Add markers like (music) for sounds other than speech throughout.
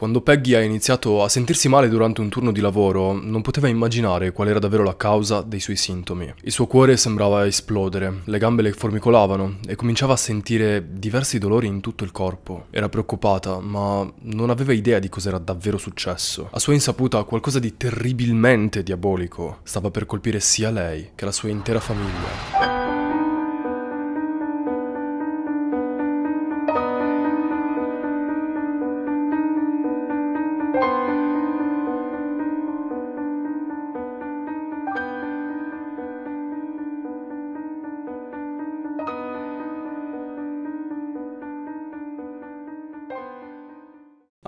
Quando Peggy ha iniziato a sentirsi male durante un turno di lavoro, non poteva immaginare qual era davvero la causa dei suoi sintomi. Il suo cuore sembrava esplodere, le gambe le formicolavano e cominciava a sentire diversi dolori in tutto il corpo. Era preoccupata, ma non aveva idea di cos'era davvero successo. A sua insaputa qualcosa di terribilmente diabolico stava per colpire sia lei che la sua intera famiglia.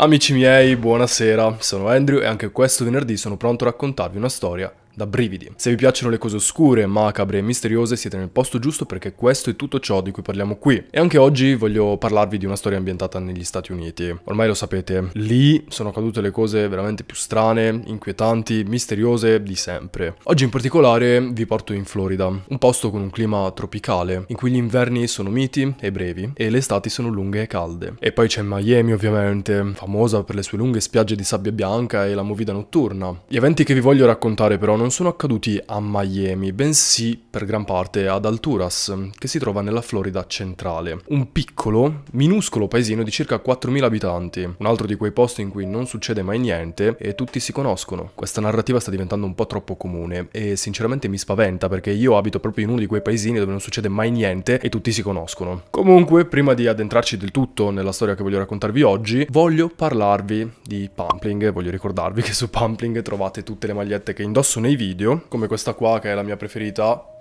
Amici miei, buonasera, sono Andrew e anche questo venerdì sono pronto a raccontarvi una storia da brividi. Se vi piacciono le cose oscure, macabre e misteriose siete nel posto giusto perché questo è tutto ciò di cui parliamo qui. E anche oggi voglio parlarvi di una storia ambientata negli Stati Uniti. Ormai lo sapete, lì sono accadute le cose veramente più strane, inquietanti, misteriose di sempre. Oggi in particolare vi porto in Florida, un posto con un clima tropicale, in cui gli inverni sono miti e brevi e le estati sono lunghe e calde. E poi c'è Miami ovviamente, famosa per le sue lunghe spiagge di sabbia bianca e la movida notturna. Gli eventi che vi voglio raccontare però non non sono accaduti a Miami, bensì per gran parte ad Alturas, che si trova nella Florida centrale. Un piccolo, minuscolo paesino di circa 4.000 abitanti, un altro di quei posti in cui non succede mai niente e tutti si conoscono. Questa narrativa sta diventando un po' troppo comune e sinceramente mi spaventa perché io abito proprio in uno di quei paesini dove non succede mai niente e tutti si conoscono. Comunque, prima di addentrarci del tutto nella storia che voglio raccontarvi oggi, voglio parlarvi di Pumpling, voglio ricordarvi (laughs) che su Pumpling trovate tutte le magliette che indosso nei nei video, come questa qua che è la mia preferita,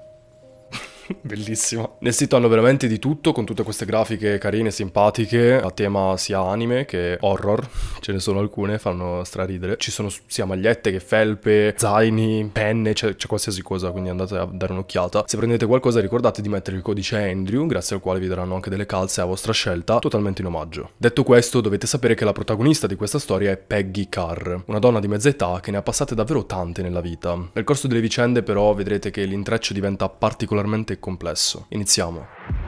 (laughs) Bellissimo. Nel sito hanno veramente di tutto, con tutte queste grafiche carine, simpatiche, a tema sia anime che horror, (laughs) ce ne sono alcune, fanno straridere. Ci sono sia magliette che felpe, zaini, penne, c'è, qualsiasi cosa, quindi andate a dare un'occhiata. Se prendete qualcosa ricordate di mettere il codice Andrew, grazie al quale vi daranno anche delle calze a vostra scelta, totalmente in omaggio. Detto questo, dovete sapere che la protagonista di questa storia è Peggy Carr, una donna di mezza età che ne ha passate davvero tante nella vita. Nel corso delle vicende però vedrete che l'intreccio diventa particolarmente complesso. Iniziamo.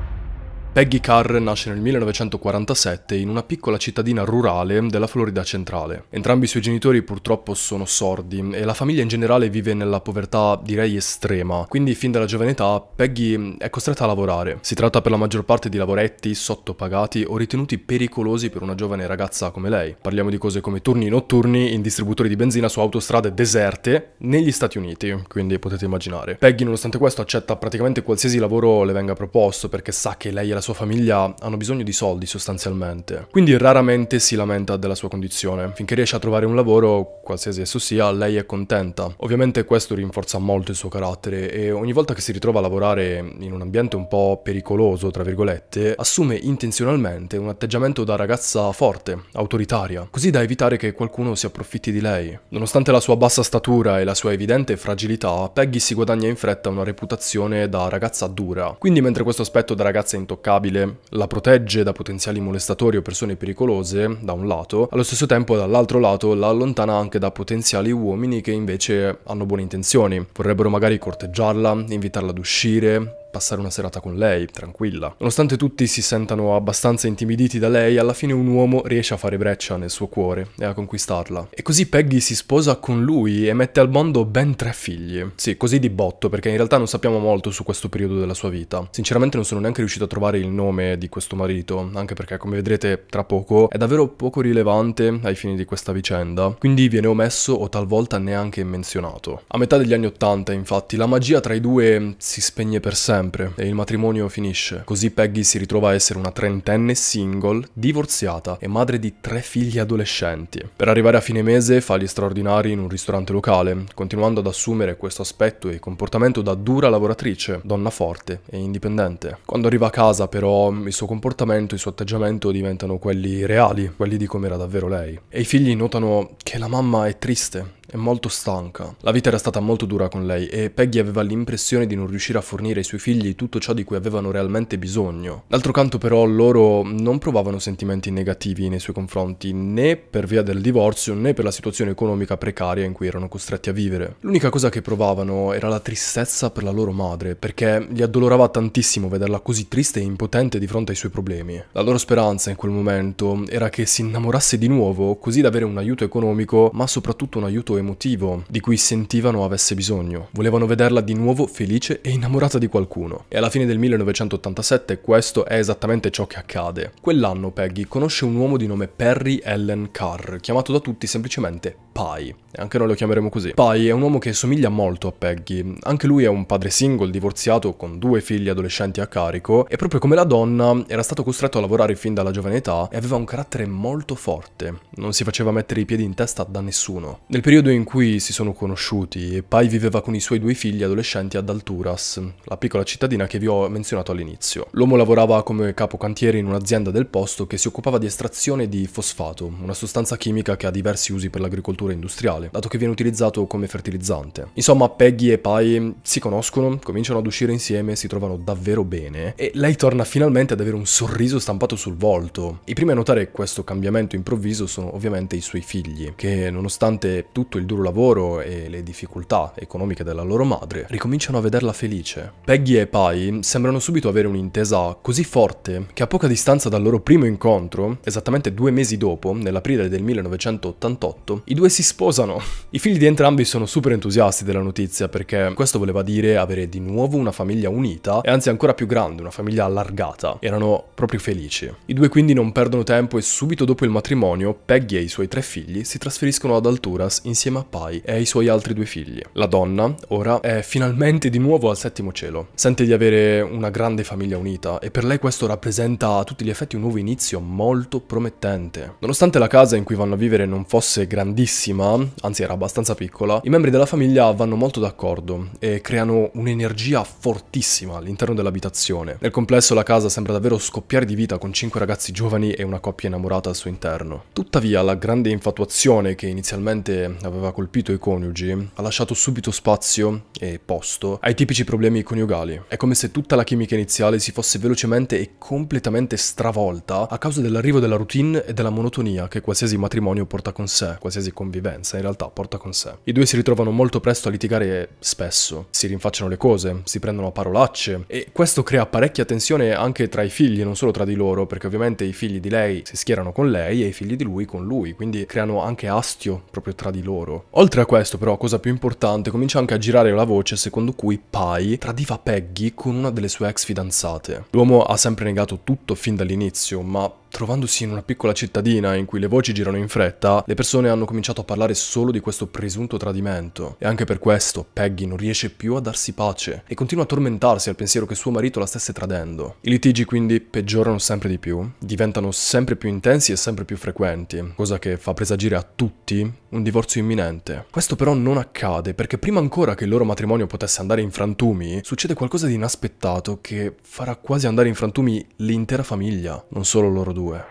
Peggy Carr nasce nel 1947 in una piccola cittadina rurale della Florida centrale. Entrambi i suoi genitori purtroppo sono sordi e la famiglia in generale vive nella povertà direi estrema, quindi fin dalla giovane età Peggy è costretta a lavorare. Si tratta per la maggior parte di lavoretti sottopagati o ritenuti pericolosi per una giovane ragazza come lei. Parliamo di cose come turni notturni in distributori di benzina su autostrade deserte negli Stati Uniti, quindi potete immaginare. Peggy nonostante questo accetta praticamente qualsiasi lavoro le venga proposto perché sa che lei è la sua famiglia hanno bisogno di soldi sostanzialmente, quindi raramente si lamenta della sua condizione. Finché riesce a trovare un lavoro, qualsiasi esso sia, lei è contenta. Ovviamente questo rinforza molto il suo carattere e ogni volta che si ritrova a lavorare in un ambiente un po' pericoloso, tra virgolette, assume intenzionalmente un atteggiamento da ragazza forte, autoritaria, così da evitare che qualcuno si approfitti di lei. Nonostante la sua bassa statura e la sua evidente fragilità, Peggy si guadagna in fretta una reputazione da ragazza dura. Quindi mentre questo aspetto da ragazza intoccata inattaccabile la protegge da potenziali molestatori o persone pericolose, da un lato, allo stesso tempo dall'altro lato la allontana anche da potenziali uomini che invece hanno buone intenzioni, vorrebbero magari corteggiarla, invitarla ad uscire, passare una serata con lei, tranquilla. Nonostante tutti si sentano abbastanza intimiditi da lei, alla fine un uomo riesce a fare breccia nel suo cuore e a conquistarla. E così Peggy si sposa con lui e mette al mondo ben tre figli. Sì, così di botto, perché in realtà non sappiamo molto su questo periodo della sua vita. Sinceramente non sono neanche riuscito a trovare il nome di questo marito, anche perché come vedrete tra poco è davvero poco rilevante ai fini di questa vicenda, quindi viene omesso o talvolta neanche menzionato. A metà degli anni 80, infatti, la magia tra i due si spegne per sempre sempre e il matrimonio finisce. Così Peggy si ritrova a essere una trentenne single, divorziata e madre di tre figli adolescenti. Per arrivare a fine mese fa gli straordinari in un ristorante locale, continuando ad assumere questo aspetto e comportamento da dura lavoratrice, donna forte e indipendente. Quando arriva a casa però il suo comportamento e il suo atteggiamento diventano quelli reali, quelli di come era davvero lei. E i figli notano che la mamma è triste, e molto stanca. La vita era stata molto dura con lei e Peggy aveva l'impressione di non riuscire a fornire ai suoi figli tutto ciò di cui avevano realmente bisogno. D'altro canto però loro non provavano sentimenti negativi nei suoi confronti né per via del divorzio né per la situazione economica precaria in cui erano costretti a vivere. L'unica cosa che provavano era la tristezza per la loro madre perché li addolorava tantissimo vederla così triste e impotente di fronte ai suoi problemi. La loro speranza in quel momento era che si innamorasse di nuovo così da avere un aiuto economico ma soprattutto un aiuto emotivo emotivo di cui sentivano avesse bisogno. Volevano vederla di nuovo felice e innamorata di qualcuno. E alla fine del 1987 questo è esattamente ciò che accade. Quell'anno Peggy conosce un uomo di nome Perry Allen Carr, chiamato da tutti semplicemente Pai. E anche noi lo chiameremo così. Pai è un uomo che somiglia molto a Peggy. Anche lui è un padre single, divorziato, con due figli adolescenti a carico, e proprio come la donna era stato costretto a lavorare fin dalla giovane età e aveva un carattere molto forte. Non si faceva mettere i piedi in testa da nessuno. Nel periodo in cui si sono conosciuti e Pai viveva con i suoi due figli adolescenti ad Alturas, la piccola cittadina che vi ho menzionato all'inizio. L'uomo lavorava come capocantiere in un'azienda del posto che si occupava di estrazione di fosfato, una sostanza chimica che ha diversi usi per l'agricoltura industriale, dato che viene utilizzato come fertilizzante. Insomma, Peggy e Pai si conoscono, cominciano ad uscire insieme, si trovano davvero bene e lei torna finalmente ad avere un sorriso stampato sul volto. I primi a notare questo cambiamento improvviso sono ovviamente i suoi figli, che nonostante tutto il il duro lavoro e le difficoltà economiche della loro madre, ricominciano a vederla felice. Peggy e Pai sembrano subito avere un'intesa così forte che a poca distanza dal loro primo incontro, esattamente due mesi dopo, nell'aprile del 1988, i due si sposano. I figli di entrambi sono super entusiasti della notizia perché questo voleva dire avere di nuovo una famiglia unita e anzi ancora più grande, una famiglia allargata. Erano proprio felici. I due quindi non perdono tempo e subito dopo il matrimonio Peggy e i suoi tre figli si trasferiscono ad Alturas insieme insieme a Pai e ai suoi altri due figli. La donna, ora, è finalmente di nuovo al settimo cielo. Sente di avere una grande famiglia unita e per lei questo rappresenta a tutti gli effetti un nuovo inizio molto promettente. Nonostante la casa in cui vanno a vivere non fosse grandissima, anzi era abbastanza piccola, i membri della famiglia vanno molto d'accordo e creano un'energia fortissima all'interno dell'abitazione. Nel complesso la casa sembra davvero scoppiare di vita con cinque ragazzi giovani e una coppia innamorata al suo interno. Tuttavia la grande infatuazione che inizialmente aveva aveva colpito i coniugi ha lasciato subito spazio e posto ai tipici problemi coniugali. È come se tutta la chimica iniziale si fosse velocemente e completamente stravolta a causa dell'arrivo della routine e della monotonia che qualsiasi matrimonio porta con sé, qualsiasi convivenza in realtà porta con sé. I due si ritrovano molto presto a litigare spesso, si rinfacciano le cose, si prendono a parolacce e questo crea parecchia tensione anche tra i figli, non solo tra di loro, perché ovviamente i figli di lei si schierano con lei e i figli di lui con lui, quindi creano anche astio proprio tra di loro. Oltre a questo però, cosa più importante, comincia anche a girare la voce voce secondo cui Pai tradiva Peggy con una delle sue ex fidanzate. L'uomo ha sempre negato tutto fin dall'inizio, ma Trovandosi in una piccola cittadina in cui le voci girano in fretta, le persone hanno cominciato a parlare solo di questo presunto tradimento. E anche per questo Peggy non riesce più a darsi pace e continua a tormentarsi al pensiero che suo marito la stesse tradendo. I litigi quindi peggiorano sempre di più, diventano sempre più intensi e sempre più frequenti, cosa che fa presagire a tutti un divorzio imminente. Questo però non accade perché prima ancora che il loro matrimonio potesse andare in frantumi, succede qualcosa di inaspettato che farà quasi andare in frantumi l'intera famiglia, non solo loro due. Lua.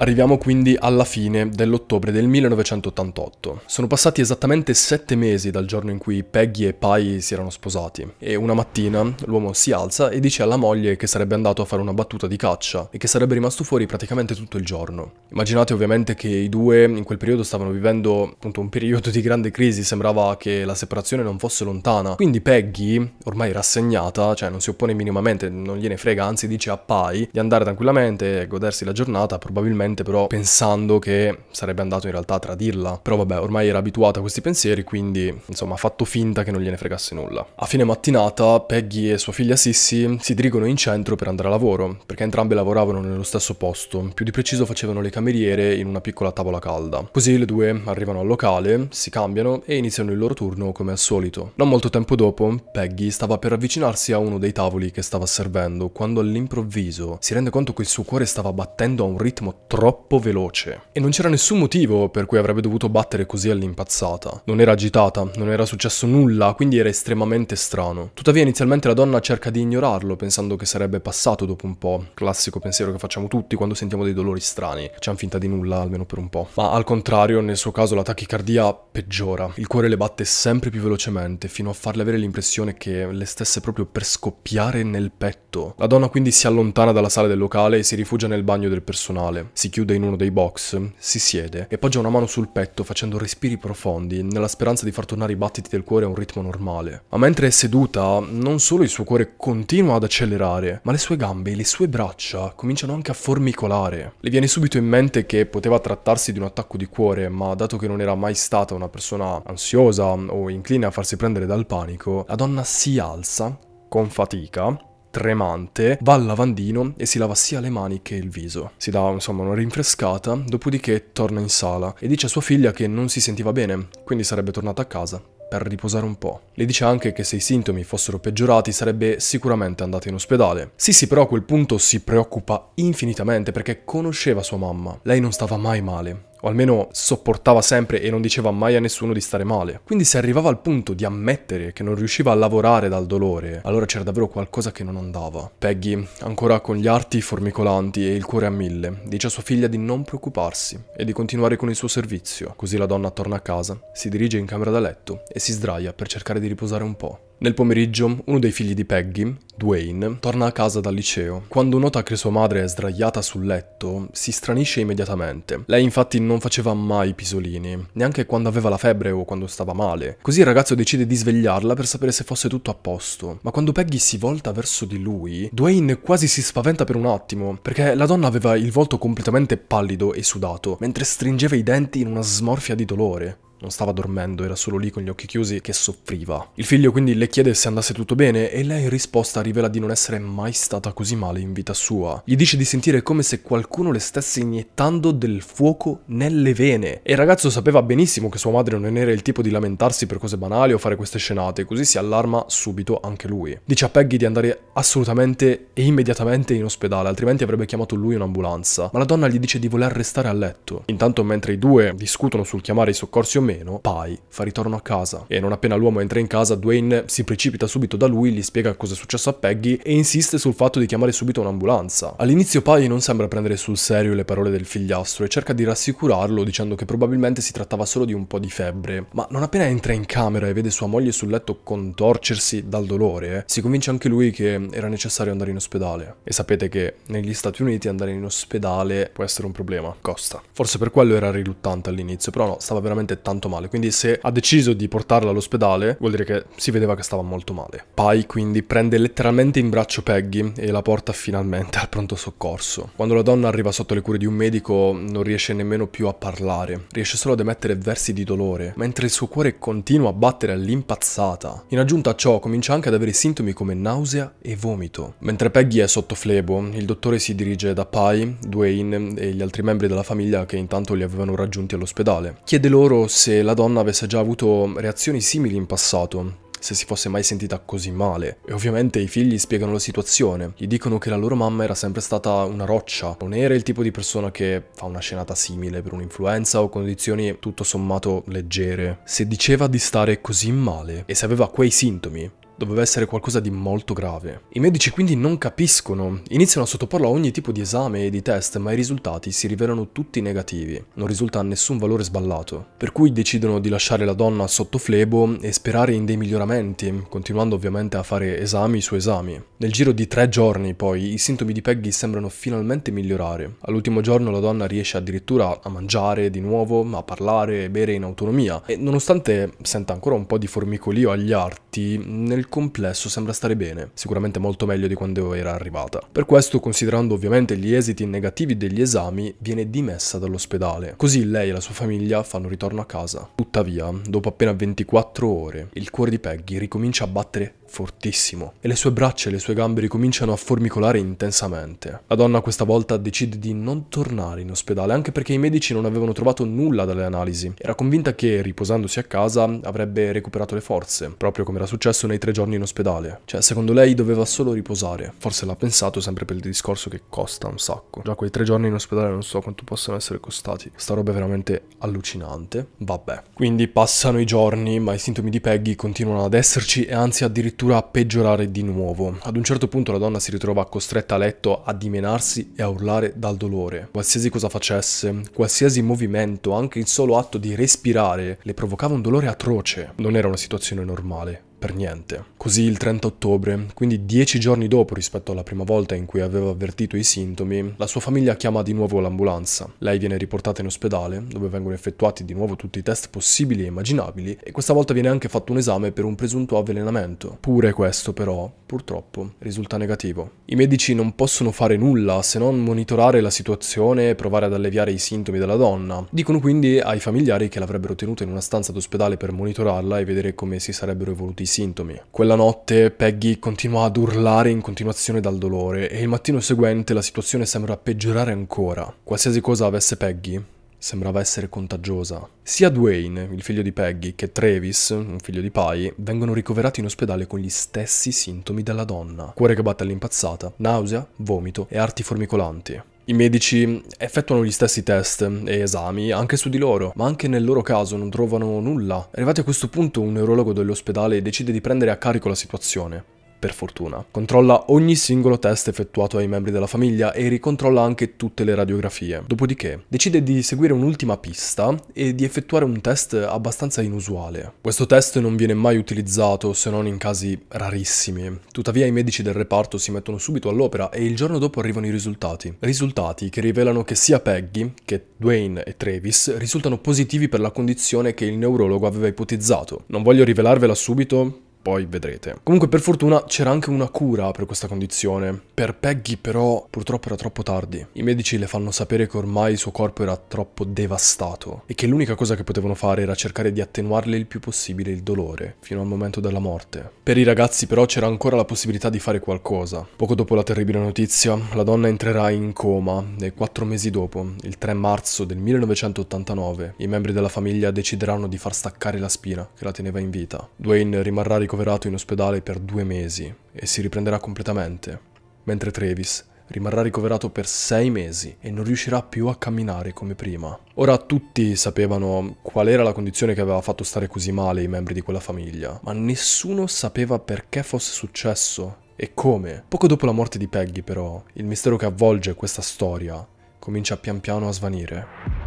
Arriviamo quindi alla fine dell'ottobre del 1988. Sono passati esattamente sette mesi dal giorno in cui Peggy e Pai si erano sposati e una mattina l'uomo si alza e dice alla moglie che sarebbe andato a fare una battuta di caccia e che sarebbe rimasto fuori praticamente tutto il giorno. Immaginate ovviamente che i due in quel periodo stavano vivendo appunto un periodo di grande crisi, sembrava che la separazione non fosse lontana. Quindi Peggy, ormai rassegnata, cioè non si oppone minimamente, non gliene frega, anzi dice a Pai di andare tranquillamente e godersi la giornata, probabilmente sicuramente, però pensando che sarebbe andato in realtà a tradirla. Però vabbè, ormai era abituata a questi pensieri, quindi insomma ha fatto finta che non gliene fregasse nulla. A fine mattinata, Peggy e sua figlia Sissy si dirigono in centro per andare a lavoro, perché entrambe lavoravano nello stesso posto, più di preciso facevano le cameriere in una piccola tavola calda. Così le due arrivano al locale, si cambiano e iniziano il loro turno come al solito. Non molto tempo dopo, Peggy stava per avvicinarsi a uno dei tavoli che stava servendo, quando all'improvviso si rende conto che il suo cuore stava battendo a un ritmo troppo troppo veloce. E non c'era nessun motivo per cui avrebbe dovuto battere così all'impazzata. Non era agitata, non era successo nulla, quindi era estremamente strano. Tuttavia inizialmente la donna cerca di ignorarlo, pensando che sarebbe passato dopo un po'. Classico pensiero che facciamo tutti quando sentiamo dei dolori strani. C'han finta di nulla, almeno per un po'. Ma al contrario, nel suo caso la tachicardia peggiora. Il cuore le batte sempre più velocemente, fino a farle avere l'impressione che le stesse proprio per scoppiare nel petto. La donna quindi si allontana dalla sala del locale e si rifugia nel bagno del personale. Si si chiude in uno dei box, si siede e poggia una mano sul petto facendo respiri profondi nella speranza di far tornare i battiti del cuore a un ritmo normale. Ma mentre è seduta, non solo il suo cuore continua ad accelerare, ma le sue gambe e le sue braccia cominciano anche a formicolare. Le viene subito in mente che poteva trattarsi di un attacco di cuore, ma dato che non era mai stata una persona ansiosa o incline a farsi prendere dal panico, la donna si alza con fatica tremante, va al lavandino e si lava sia le mani che il viso. Si dà insomma una rinfrescata, dopodiché torna in sala e dice a sua figlia che non si sentiva bene, quindi sarebbe tornata a casa per riposare un po'. Le dice anche che se i sintomi fossero peggiorati sarebbe sicuramente andata in ospedale. Sissi però a quel punto si preoccupa infinitamente perché conosceva sua mamma. Lei non stava mai male, o almeno sopportava sempre e non diceva mai a nessuno di stare male. Quindi se arrivava al punto di ammettere che non riusciva a lavorare dal dolore, allora c'era davvero qualcosa che non andava. Peggy, ancora con gli arti formicolanti e il cuore a mille, dice a sua figlia di non preoccuparsi e di continuare con il suo servizio. Così la donna torna a casa, si dirige in camera da letto e si sdraia per cercare di riposare un po'. Nel pomeriggio, uno dei figli di Peggy, Dwayne, torna a casa dal liceo. Quando nota che sua madre è sdraiata sul letto, si stranisce immediatamente. Lei infatti non faceva mai pisolini, neanche quando aveva la febbre o quando stava male. Così il ragazzo decide di svegliarla per sapere se fosse tutto a posto. Ma quando Peggy si volta verso di lui, Dwayne quasi si spaventa per un attimo, perché la donna aveva il volto completamente pallido e sudato, mentre stringeva i denti in una smorfia di dolore. Non stava dormendo, era solo lì con gli occhi chiusi che soffriva. Il figlio quindi le chiede se andasse tutto bene e lei in risposta rivela di non essere mai stata così male in vita sua. Gli dice di sentire come se qualcuno le stesse iniettando del fuoco nelle vene. E il ragazzo sapeva benissimo che sua madre non era il tipo di lamentarsi per cose banali o fare queste scenate, così si allarma subito anche lui. Dice a Peggy di andare assolutamente e immediatamente in ospedale, altrimenti avrebbe chiamato lui un'ambulanza. Ma la donna gli dice di voler restare a letto. Intanto mentre i due discutono sul chiamare i soccorsi o meno, Pai fa ritorno a casa e non appena l'uomo entra in casa Dwayne si precipita subito da lui, gli spiega cosa è successo a Peggy e insiste sul fatto di chiamare subito un'ambulanza. All'inizio Pai non sembra prendere sul serio le parole del figliastro e cerca di rassicurarlo dicendo che probabilmente si trattava solo di un po' di febbre, ma non appena entra in camera e vede sua moglie sul letto contorcersi dal dolore, eh, si convince anche lui che era necessario andare in ospedale. E sapete che negli Stati Uniti andare in ospedale può essere un problema, costa. Forse per quello era riluttante all'inizio, però no, stava veramente tanto tanto male, quindi se ha deciso di portarla all'ospedale vuol dire che si vedeva che stava molto male. Pai quindi prende letteralmente in braccio Peggy e la porta finalmente al pronto soccorso. Quando la donna arriva sotto le cure di un medico non riesce nemmeno più a parlare, riesce solo ad emettere versi di dolore, mentre il suo cuore continua a battere all'impazzata. In aggiunta a ciò comincia anche ad avere sintomi come nausea e vomito. Mentre Peggy è sotto flebo, il dottore si dirige da Pai, Dwayne e gli altri membri della famiglia che intanto li avevano raggiunti all'ospedale. Chiede loro se se la donna avesse già avuto reazioni simili in passato, se si fosse mai sentita così male. E ovviamente i figli spiegano la situazione, gli dicono che la loro mamma era sempre stata una roccia, non era il tipo di persona che fa una scenata simile per un'influenza o condizioni tutto sommato leggere. Se diceva di stare così male e se aveva quei sintomi, doveva essere qualcosa di molto grave. I medici quindi non capiscono, iniziano a sottoporlo a ogni tipo di esame e di test, ma i risultati si rivelano tutti negativi, non risulta nessun valore sballato, per cui decidono di lasciare la donna sotto flebo e sperare in dei miglioramenti, continuando ovviamente a fare esami su esami. Nel giro di tre giorni poi i sintomi di Peggy sembrano finalmente migliorare. All'ultimo giorno la donna riesce addirittura a mangiare di nuovo, a parlare e bere in autonomia e nonostante senta ancora un po' di formicolio agli arti, nel complesso sembra stare bene, sicuramente molto meglio di quando era arrivata. Per questo, considerando ovviamente gli esiti negativi degli esami, viene dimessa dall'ospedale. Così lei e la sua famiglia fanno ritorno a casa. Tuttavia, dopo appena 24 ore, il cuore di Peggy ricomincia a battere fortissimo e le sue braccia e le sue gambe ricominciano a formicolare intensamente. La donna questa volta decide di non tornare in ospedale anche perché i medici non avevano trovato nulla dalle analisi. Era convinta che riposandosi a casa avrebbe recuperato le forze, proprio come era successo nei tre giorni in ospedale. Cioè, secondo lei doveva solo riposare. Forse l'ha pensato sempre per il discorso che costa un sacco. Già quei tre giorni in ospedale non so quanto possano essere costati. Sta roba è veramente allucinante. Vabbè. Quindi passano i giorni, ma i sintomi di Peggy continuano ad esserci e anzi addirittura addirittura peggiorare di nuovo. Ad un certo punto la donna si ritrova costretta a letto a dimenarsi e a urlare dal dolore. Qualsiasi cosa facesse, qualsiasi movimento, anche il solo atto di respirare, le provocava un dolore atroce. Non era una situazione normale per niente. Così il 30 ottobre, quindi dieci giorni dopo rispetto alla prima volta in cui aveva avvertito i sintomi, la sua famiglia chiama di nuovo l'ambulanza. Lei viene riportata in ospedale, dove vengono effettuati di nuovo tutti i test possibili e immaginabili, e questa volta viene anche fatto un esame per un presunto avvelenamento. Pure questo però, purtroppo, risulta negativo. I medici non possono fare nulla se non monitorare la situazione e provare ad alleviare i sintomi della donna. Dicono quindi ai familiari che l'avrebbero tenuta in una stanza d'ospedale per monitorarla e vedere come si sarebbero evoluti sintomi. Quella notte Peggy continua ad urlare in continuazione dal dolore e il mattino seguente la situazione sembra peggiorare ancora. Qualsiasi cosa avesse Peggy, sembrava essere contagiosa. Sia Dwayne, il figlio di Peggy, che Travis, un figlio di Pai, vengono ricoverati in ospedale con gli stessi sintomi della donna. Cuore che batte all'impazzata, nausea, vomito e arti formicolanti. I medici effettuano gli stessi test e esami anche su di loro, ma anche nel loro caso non trovano nulla. Arrivati a questo punto un neurologo dell'ospedale decide di prendere a carico la situazione per fortuna. Controlla ogni singolo test effettuato ai membri della famiglia e ricontrolla anche tutte le radiografie. Dopodiché decide di seguire un'ultima pista e di effettuare un test abbastanza inusuale. Questo test non viene mai utilizzato se non in casi rarissimi, tuttavia i medici del reparto si mettono subito all'opera e il giorno dopo arrivano i risultati. Risultati che rivelano che sia Peggy che Dwayne e Travis risultano positivi per la condizione che il neurologo aveva ipotizzato. Non voglio rivelarvela subito poi vedrete. Comunque per fortuna c'era anche una cura per questa condizione. Per Peggy però purtroppo era troppo tardi. I medici le fanno sapere che ormai il suo corpo era troppo devastato e che l'unica cosa che potevano fare era cercare di attenuarle il più possibile il dolore, fino al momento della morte. Per i ragazzi però c'era ancora la possibilità di fare qualcosa. Poco dopo la terribile notizia, la donna entrerà in coma e quattro mesi dopo, il 3 marzo del 1989, i membri della famiglia decideranno di far staccare la spina che la teneva in vita. Dwayne rimarrà ricoverato ricoverato in ospedale per due mesi e si riprenderà completamente, mentre Travis rimarrà ricoverato per sei mesi e non riuscirà più a camminare come prima. Ora tutti sapevano qual era la condizione che aveva fatto stare così male i membri di quella famiglia, ma nessuno sapeva perché fosse successo e come. Poco dopo la morte di Peggy però, il mistero che avvolge questa storia comincia pian piano a svanire.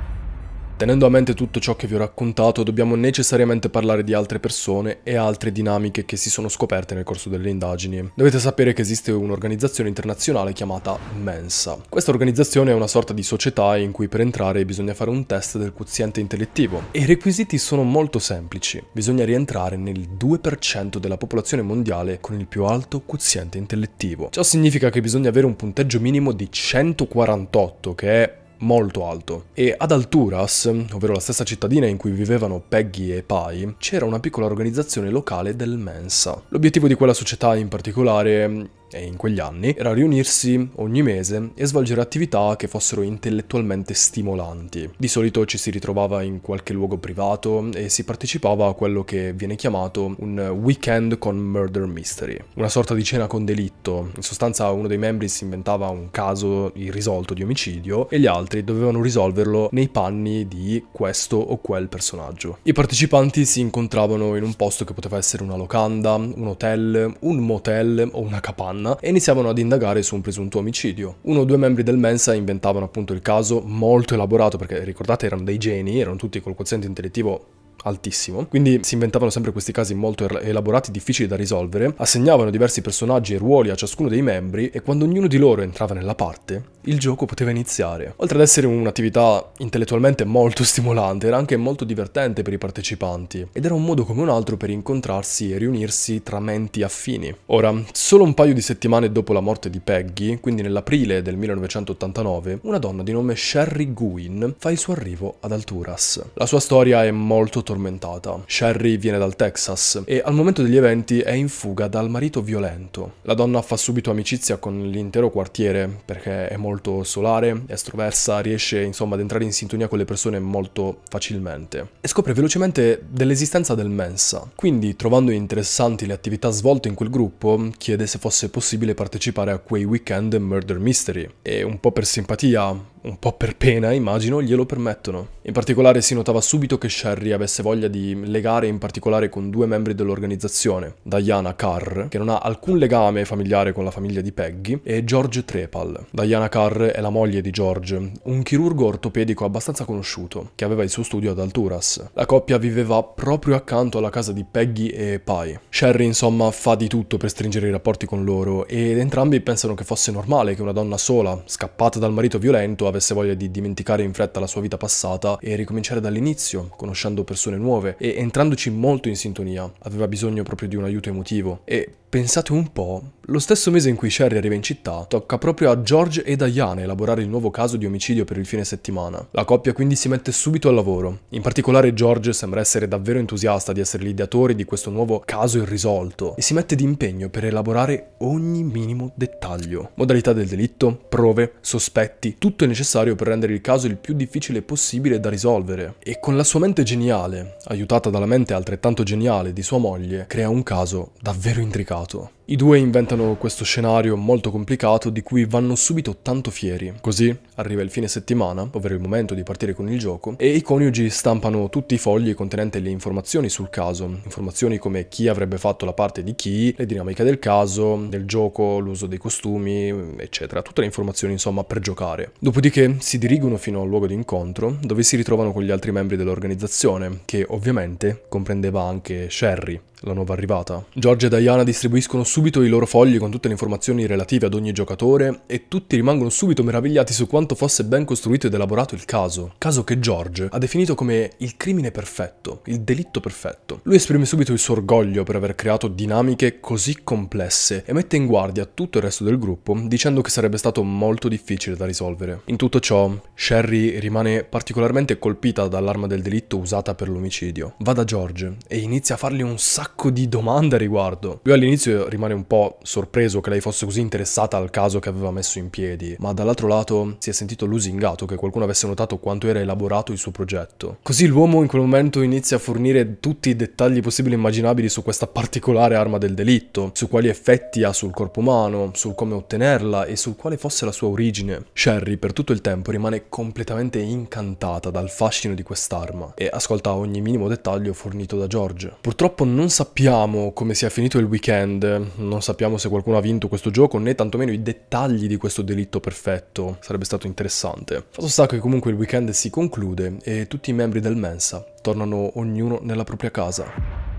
Tenendo a mente tutto ciò che vi ho raccontato, dobbiamo necessariamente parlare di altre persone e altre dinamiche che si sono scoperte nel corso delle indagini. Dovete sapere che esiste un'organizzazione internazionale chiamata Mensa. Questa organizzazione è una sorta di società in cui per entrare bisogna fare un test del quoziente intellettivo e i requisiti sono molto semplici. Bisogna rientrare nel 2% della popolazione mondiale con il più alto quoziente intellettivo. Ciò significa che bisogna avere un punteggio minimo di 148, che è molto alto e ad Alturas, ovvero la stessa cittadina in cui vivevano Peggy e Pai, c'era una piccola organizzazione locale del Mensa. L'obiettivo di quella società in particolare e in quegli anni, era riunirsi ogni mese e svolgere attività che fossero intellettualmente stimolanti. Di solito ci si ritrovava in qualche luogo privato e si partecipava a quello che viene chiamato un weekend con murder mystery, una sorta di cena con delitto. In sostanza uno dei membri si inventava un caso irrisolto di omicidio e gli altri dovevano risolverlo nei panni di questo o quel personaggio. I partecipanti si incontravano in un posto che poteva essere una locanda, un hotel, un motel o una capanna donna e iniziavano ad indagare su un presunto omicidio. Uno o due membri del Mensa inventavano appunto il caso molto elaborato perché ricordate erano dei geni, erano tutti col quoziente intellettivo altissimo, quindi si inventavano sempre questi casi molto elaborati, difficili da risolvere, assegnavano diversi personaggi e ruoli a ciascuno dei membri e quando ognuno di loro entrava nella parte, il gioco poteva iniziare. Oltre ad essere un'attività intellettualmente molto (laughs) stimolante, era anche molto divertente per i partecipanti ed era un modo come un altro per incontrarsi e riunirsi tra menti affini. Ora, solo un paio di settimane dopo la morte di Peggy, quindi nell'aprile del 1989, una donna di nome Sherry Guin fa il suo arrivo ad Alturas. La sua storia è molto tormentata. Sherry viene dal Texas e al momento degli eventi è in fuga dal marito violento. La donna fa subito amicizia con l'intero quartiere perché è molto solare, estroversa, riesce insomma ad entrare in sintonia con le persone molto facilmente e scopre velocemente dell'esistenza del Mensa. Quindi, trovando interessanti le attività svolte in quel gruppo, chiede se fosse possibile partecipare a quei weekend murder mystery e un po' per simpatia un po' per pena, immagino, glielo permettono. In particolare si notava subito che Sherry avesse voglia di legare in particolare con due membri dell'organizzazione, Diana Carr, che non ha alcun legame familiare con la famiglia di Peggy, e George Trepal. Diana Carr è la moglie di George, un chirurgo ortopedico abbastanza conosciuto, che aveva il suo studio ad Alturas. La coppia viveva proprio accanto alla casa di Peggy e Pai. Sherry, insomma, fa di tutto per stringere i rapporti con loro, ed entrambi pensano che fosse normale che una donna sola, scappata dal marito violento, avesse voglia di dimenticare in fretta la sua vita passata e ricominciare dall'inizio, conoscendo persone nuove e entrandoci molto in sintonia. Aveva bisogno proprio di un aiuto emotivo e Pensate un po', lo stesso mese in cui Sherry arriva in città, tocca proprio a George e Diana elaborare il nuovo caso di omicidio per il fine settimana. La coppia quindi si mette subito al lavoro. In particolare George sembra essere davvero entusiasta di essere l'ideatore di questo nuovo caso irrisolto e si mette d'impegno per elaborare ogni minimo dettaglio. Modalità del delitto, prove, sospetti, tutto è necessario per rendere il caso il più difficile possibile da risolvere. E con la sua mente geniale, aiutata dalla mente altrettanto geniale di sua moglie, crea un caso davvero intricato. auto I due inventano questo scenario molto complicato di cui vanno subito tanto fieri. Così arriva il fine settimana, ovvero il momento di partire con il gioco, e i coniugi stampano tutti i fogli contenenti le informazioni sul caso, informazioni come chi avrebbe fatto la parte di chi, le dinamiche del caso, del gioco, l'uso dei costumi, eccetera, tutte le informazioni insomma per giocare. Dopodiché si dirigono fino al luogo di incontro, dove si ritrovano con gli altri membri dell'organizzazione, che ovviamente comprendeva anche Sherry, la nuova arrivata. George e Diana distribuiscono subito subito i loro fogli con tutte le informazioni relative ad ogni giocatore e tutti rimangono subito meravigliati su quanto fosse ben costruito ed elaborato il caso. Caso che George ha definito come il crimine perfetto, il delitto perfetto. Lui esprime subito il suo orgoglio per aver creato dinamiche così complesse e mette in guardia tutto il resto del gruppo dicendo che sarebbe stato molto difficile da risolvere. In tutto ciò, Sherry rimane particolarmente colpita dall'arma del delitto usata per l'omicidio. Va da George e inizia a fargli un sacco di domande a riguardo. Lui all'inizio rimane rimane un po' sorpreso che lei fosse così interessata al caso che aveva messo in piedi, ma dall'altro lato si è sentito lusingato che qualcuno avesse notato quanto era elaborato il suo progetto. Così l'uomo in quel momento inizia a fornire tutti i dettagli possibili e immaginabili su questa particolare arma del delitto, su quali effetti ha sul corpo umano, sul come ottenerla e sul quale fosse la sua origine. Sherry per tutto il tempo rimane completamente incantata dal fascino di quest'arma e ascolta ogni minimo dettaglio fornito da George. Purtroppo non sappiamo come sia finito il weekend, non sappiamo se qualcuno ha vinto questo gioco né tantomeno i dettagli di questo delitto perfetto, sarebbe stato interessante. Fatto sta che comunque il weekend si conclude e tutti i membri del Mensa tornano ognuno nella propria casa.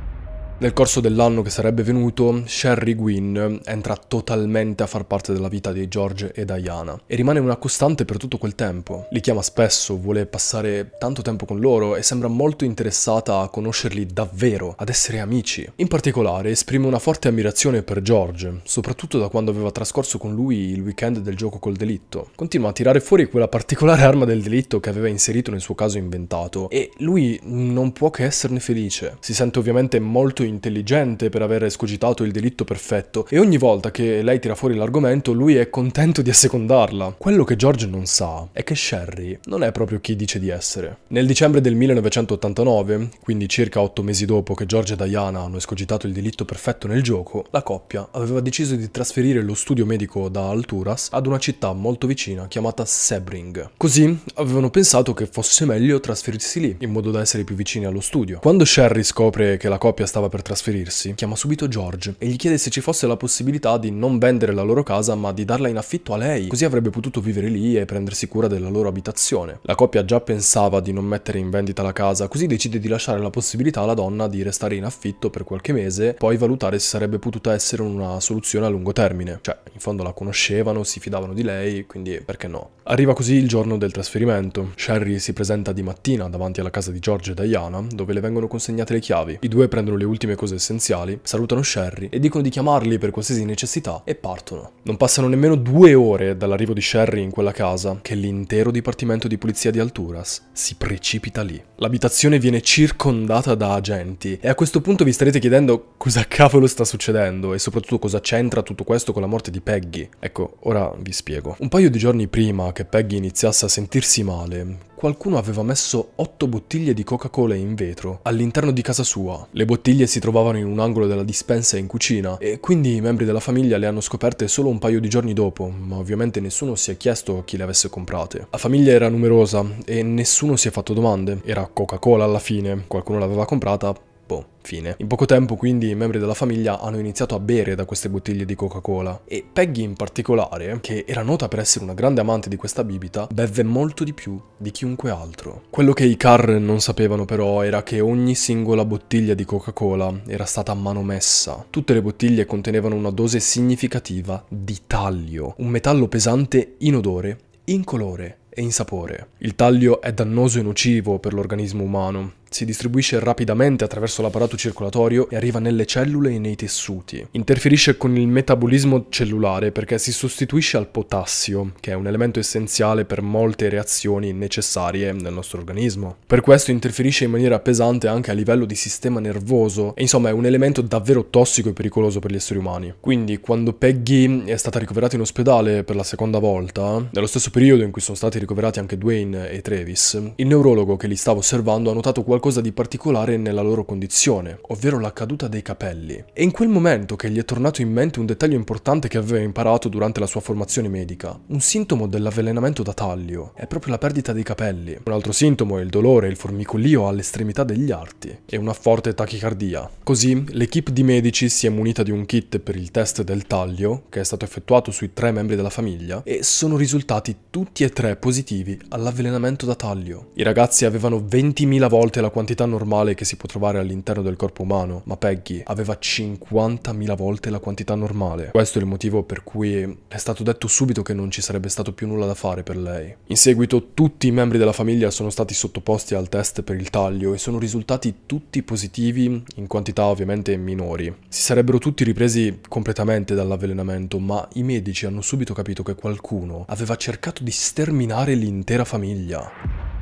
Nel corso dell'anno che sarebbe venuto, Sherry Gwynn entra totalmente a far parte della vita di George e Diana e rimane una costante per tutto quel tempo. Li chiama spesso, vuole passare tanto tempo con loro e sembra molto interessata a conoscerli davvero, ad essere amici. In particolare esprime una forte ammirazione per George, soprattutto da quando aveva trascorso con lui il weekend del gioco col delitto. Continua a tirare fuori quella particolare arma del delitto che aveva inserito nel suo caso inventato e lui non può che esserne felice. Si sente ovviamente molto intelligente per aver escogitato il delitto perfetto e ogni volta che lei tira fuori l'argomento lui è contento di assecondarla. Quello che George non sa è che Sherry non è proprio chi dice di essere. Nel dicembre del 1989, quindi circa otto mesi dopo che George e Diana hanno escogitato il delitto perfetto nel gioco, la coppia aveva deciso di trasferire lo studio medico da Alturas ad una città molto vicina chiamata Sebring. Così avevano pensato che fosse meglio trasferirsi lì, in modo da essere più vicini allo studio. Quando Sherry scopre che la coppia stava per trasferirsi, chiama subito George e gli chiede se ci fosse la possibilità di non vendere la loro casa ma di darla in affitto a lei, così avrebbe potuto vivere lì e prendersi cura della loro abitazione. La coppia già pensava di non mettere in vendita la casa, così decide di lasciare la possibilità alla donna di restare in affitto per qualche mese, poi valutare se sarebbe potuta essere una soluzione a lungo termine. Cioè, in fondo la conoscevano, si fidavano di lei, quindi perché no? Arriva così il giorno del trasferimento. Sherry si presenta di mattina davanti alla casa di George e Diana, dove le vengono consegnate le chiavi. I due prendono le ultime ultime cose essenziali, salutano Sherry e dicono di chiamarli per qualsiasi necessità e partono. Non passano nemmeno due ore dall'arrivo di Sherry in quella casa che l'intero dipartimento di polizia di Alturas si precipita lì. L'abitazione viene circondata da agenti e a questo punto vi starete chiedendo cosa cavolo sta succedendo e soprattutto cosa c'entra tutto questo con la morte di Peggy. Ecco, ora vi spiego. Un paio di giorni prima che Peggy iniziasse a sentirsi male, qualcuno aveva messo otto bottiglie di Coca-Cola in vetro all'interno di casa sua. Le bottiglie si trovavano in un angolo della dispensa in cucina e quindi i membri della famiglia le hanno scoperte solo un paio di giorni dopo, ma ovviamente nessuno si è chiesto chi le avesse comprate. La famiglia era numerosa e nessuno si è fatto domande. Era Coca-Cola alla fine, qualcuno l'aveva comprata, troppo. Boh, fine. In poco tempo quindi i membri della famiglia hanno iniziato a bere da queste bottiglie di Coca-Cola e Peggy in particolare, che era nota per essere una grande amante di questa bibita, bevve molto di più di chiunque altro. Quello che i Carr non sapevano però era che ogni singola bottiglia di Coca-Cola era stata manomessa. Tutte le bottiglie contenevano una dose significativa di taglio, un metallo pesante inodore, incolore e in sapore. Il taglio è dannoso e nocivo per l'organismo umano si distribuisce rapidamente attraverso l'apparato circolatorio e arriva nelle cellule e nei tessuti. Interferisce con il metabolismo cellulare perché si sostituisce al potassio, che è un elemento essenziale per molte reazioni necessarie nel nostro organismo. Per questo interferisce in maniera pesante anche a livello di sistema nervoso e insomma è un elemento davvero tossico e pericoloso per gli esseri umani. Quindi quando Peggy è stata ricoverata in ospedale per la seconda volta, nello stesso periodo in cui sono stati ricoverati anche Dwayne e Travis, il neurologo che li stava osservando ha notato qualcosa qualcosa di particolare nella loro condizione, ovvero la caduta dei capelli. È in quel momento che gli è tornato in mente un dettaglio importante che aveva imparato durante la sua formazione medica. Un sintomo dell'avvelenamento da taglio è proprio la perdita dei capelli. Un altro sintomo è il dolore il formicolio all'estremità degli arti e una forte tachicardia. Così l'equipe di medici si è munita di un kit per il test del taglio che è stato effettuato sui tre membri della famiglia e sono risultati tutti e tre positivi all'avvelenamento da taglio. I ragazzi avevano 20.000 volte la quantità normale che si può trovare all'interno del corpo umano, ma Peggy aveva 50.000 volte la quantità normale. Questo è il motivo per cui è stato detto subito che non ci sarebbe stato più nulla da fare per lei. In seguito tutti i membri della famiglia sono stati sottoposti al test per il taglio e sono risultati tutti positivi, in quantità ovviamente minori. Si sarebbero tutti ripresi completamente dall'avvelenamento, ma i medici hanno subito capito che qualcuno aveva cercato di sterminare l'intera famiglia.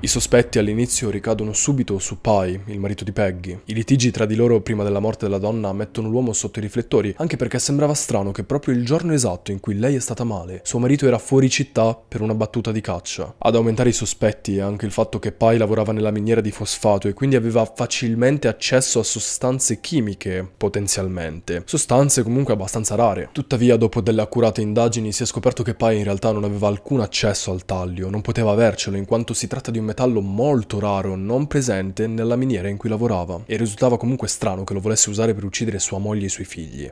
I sospetti all'inizio ricadono subito su Pai, il marito di Peggy. I litigi tra di loro prima della morte della donna mettono l'uomo sotto i riflettori, anche perché sembrava strano che proprio il giorno esatto in cui lei è stata male, suo marito era fuori città per una battuta di caccia. Ad aumentare i sospetti è anche il fatto che Pai lavorava nella miniera di fosfato e quindi aveva facilmente accesso a sostanze chimiche, potenzialmente. Sostanze comunque abbastanza rare. Tuttavia, dopo delle accurate indagini, si è scoperto che Pai in realtà non aveva alcun accesso al taglio, non poteva avercelo in quanto si tratta di un metallo molto raro non presente nella miniera in cui lavorava e risultava comunque strano che lo volesse usare per uccidere sua moglie e i suoi figli.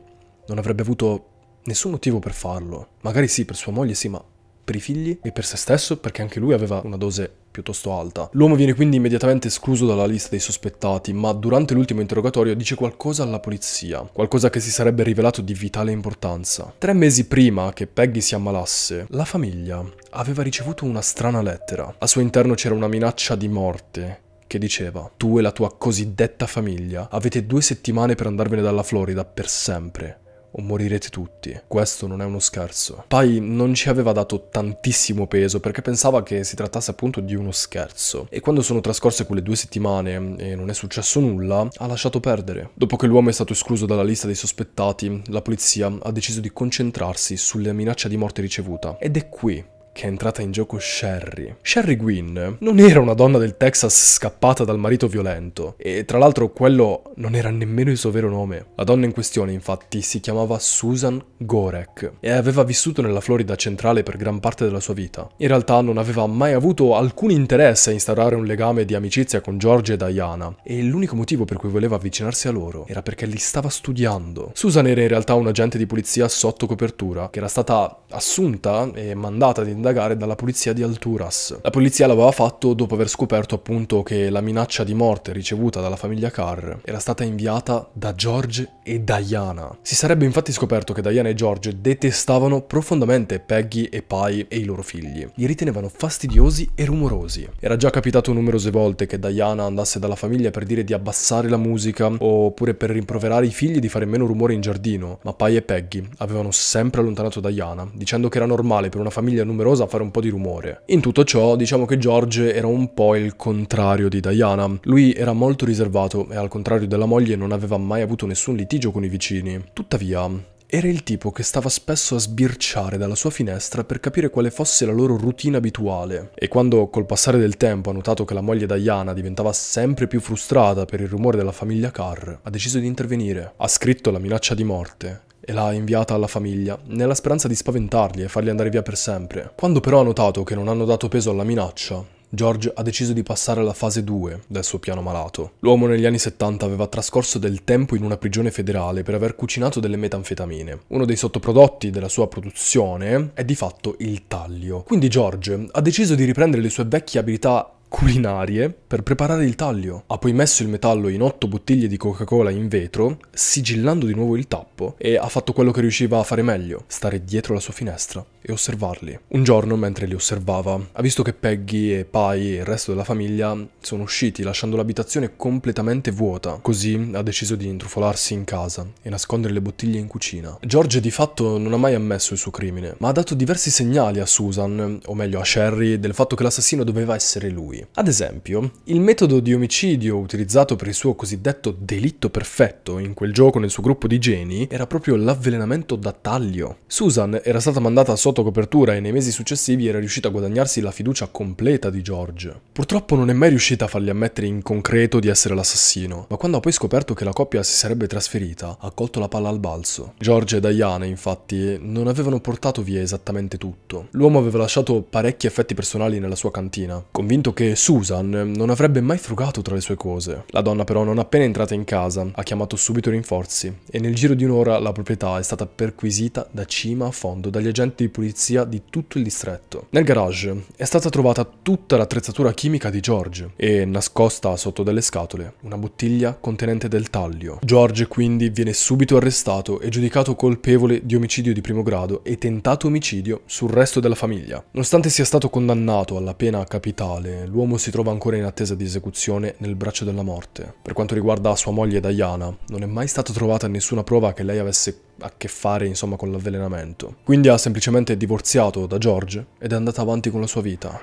Non avrebbe avuto nessun motivo per farlo. Magari sì, per sua moglie sì, ma per i figli e per se stesso perché anche lui aveva una dose piuttosto alta. L'uomo viene quindi immediatamente escluso dalla lista dei sospettati, ma durante l'ultimo interrogatorio dice qualcosa alla polizia, qualcosa che si sarebbe rivelato di vitale importanza. Tre mesi prima che Peggy si ammalasse, la famiglia aveva ricevuto una strana lettera. Al suo interno c'era una minaccia di morte che diceva Tu e la tua cosiddetta famiglia avete due settimane per andarvene dalla Florida per sempre o morirete tutti. Questo non è uno scherzo. Pai non ci aveva dato tantissimo peso perché pensava che si trattasse appunto di uno scherzo. E quando sono trascorse quelle due settimane mm, e non è successo nulla, ha lasciato perdere. Dopo che l'uomo è stato escluso dalla lista dei sospettati, la polizia ha deciso di concentrarsi sulla minaccia di morte ricevuta. Ed è qui che è entrata in gioco Sherry. Sherry Gwynn non era una donna del Texas scappata dal marito violento, e tra l'altro quello non era nemmeno il suo vero nome. La donna in questione infatti si chiamava Susan Gorek e aveva vissuto nella Florida centrale per gran parte della sua vita. In realtà non aveva mai avuto alcun interesse a instaurare un legame di amicizia con George e Diana, e l'unico motivo per cui voleva avvicinarsi a loro era perché li stava studiando. Susan era in realtà un agente di polizia sotto copertura, che era stata assunta e mandata ad indagare indagare dalla polizia di Alturas. La polizia l'aveva fatto dopo aver scoperto appunto che la minaccia di morte ricevuta dalla famiglia Carr era stata inviata da George e Diana. Si sarebbe infatti scoperto che Diana e George detestavano profondamente Peggy e Pai e i loro figli. Li ritenevano fastidiosi e rumorosi. Era già capitato numerose volte che Diana andasse dalla famiglia per dire di abbassare la musica oppure per rimproverare i figli di fare meno rumore in giardino, ma Pai e Peggy avevano sempre allontanato Diana, dicendo che era normale per una famiglia numerosa fare un po' di rumore. In tutto ciò, diciamo che George era un po' il contrario di Diana. Lui era molto riservato e al contrario della moglie non aveva mai avuto nessun litigio litigio con i vicini. Tuttavia, era il tipo che stava spesso a sbirciare dalla sua finestra per capire quale fosse la loro routine abituale e quando col passare del tempo ha notato che la moglie Diana diventava sempre più frustrata per il rumore della famiglia Carr, ha deciso di intervenire. Ha scritto la minaccia di morte e l'ha inviata alla famiglia, nella speranza di spaventarli e farli andare via per sempre. Quando però ha notato che non hanno dato peso alla minaccia, George ha deciso di passare alla fase 2 del suo piano malato. L'uomo negli anni 70 aveva trascorso del tempo in una prigione federale per aver cucinato delle metanfetamine. Uno dei sottoprodotti della sua produzione è di fatto il taglio. Quindi George ha deciso di riprendere le sue vecchie abilità culinarie per preparare il taglio. Ha poi messo il metallo in otto bottiglie di Coca-Cola in vetro, sigillando di nuovo il tappo, e ha fatto quello che riusciva a fare meglio, stare dietro la sua finestra e osservarli. Un giorno, mentre li osservava, ha visto che Peggy e Pai e il resto della famiglia sono usciti lasciando l'abitazione completamente vuota, così ha deciso di intrufolarsi in casa e nascondere le bottiglie in cucina. George di fatto non ha mai ammesso il suo crimine, ma ha dato diversi segnali a Susan, o meglio a Sherry, del fatto che l'assassino doveva essere lui. Ad esempio, il metodo di omicidio utilizzato per il suo cosiddetto delitto perfetto in quel gioco nel suo gruppo di geni era proprio l'avvelenamento da taglio. Susan era stata mandata sotto sotto copertura e nei mesi successivi era riuscita a guadagnarsi la fiducia completa di George. Purtroppo non è mai riuscita a fargli ammettere in concreto di essere l'assassino, ma quando ha poi scoperto che la coppia si sarebbe trasferita, ha colto la palla al balzo. George e Diana, infatti, non avevano portato via esattamente tutto. L'uomo aveva lasciato parecchi effetti personali nella sua cantina, convinto che Susan non avrebbe mai frugato tra le sue cose. La donna però non appena entrata in casa ha chiamato subito rinforzi e nel giro di un'ora la proprietà è stata perquisita da cima a fondo dagli agenti di pulizia polizia di tutto il distretto. Nel garage è stata trovata tutta l'attrezzatura chimica di George e nascosta sotto delle scatole una bottiglia contenente del taglio. George quindi viene subito arrestato e giudicato colpevole di omicidio di primo grado e tentato omicidio sul resto della famiglia. Nonostante sia stato condannato alla pena capitale, l'uomo si trova ancora in attesa di esecuzione nel braccio della morte. Per quanto riguarda sua moglie Diana, non è mai stata trovata nessuna prova che lei avesse a che fare insomma con l'avvelenamento. Quindi ha semplicemente divorziato da George ed è andata avanti con la sua vita.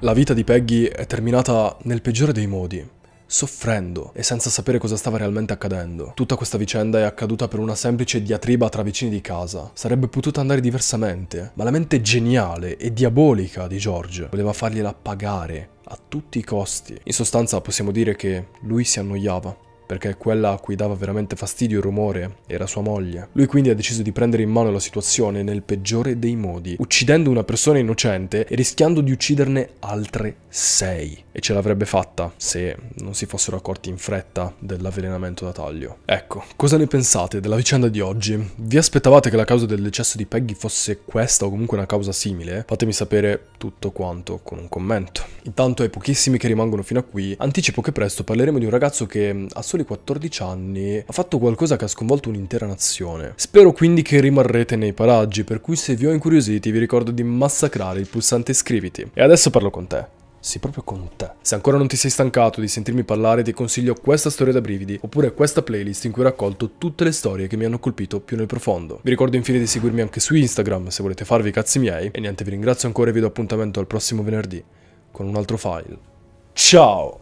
La vita di Peggy è terminata nel peggiore dei modi, soffrendo e senza sapere cosa stava realmente accadendo. Tutta questa vicenda è accaduta per una semplice diatriba tra vicini di casa. Sarebbe potuta andare diversamente, ma la mente geniale e diabolica di George voleva fargliela pagare a tutti i costi. In sostanza possiamo dire che lui si annoiava perché quella a cui dava veramente fastidio il rumore era sua moglie. Lui quindi ha deciso di prendere in mano la situazione nel peggiore dei modi, uccidendo una persona innocente e rischiando di ucciderne altre sei. E ce l'avrebbe fatta se non si fossero accorti in fretta dell'avvelenamento da taglio. Ecco, cosa ne pensate della vicenda di oggi? Vi aspettavate che la causa del decesso di Peggy fosse questa o comunque una causa simile? Fatemi sapere tutto quanto con un commento. Intanto ai pochissimi che rimangono fino a qui, anticipo che presto parleremo di un ragazzo che ha soli di 14 anni ha fatto qualcosa che ha sconvolto un'intera nazione. Spero quindi che rimarrete nei paraggi, per cui se vi ho incuriositi vi ricordo di massacrare il pulsante iscriviti. E adesso parlo con te. Sì, proprio con te. Se ancora non ti sei stancato di sentirmi parlare, ti consiglio questa storia da brividi, oppure questa playlist in cui ho raccolto tutte le storie che mi hanno colpito più nel profondo. Vi ricordo infine di seguirmi anche su Instagram se volete farvi i cazzi miei. E niente, vi ringrazio ancora e vi do appuntamento al prossimo venerdì con un altro file. Ciao!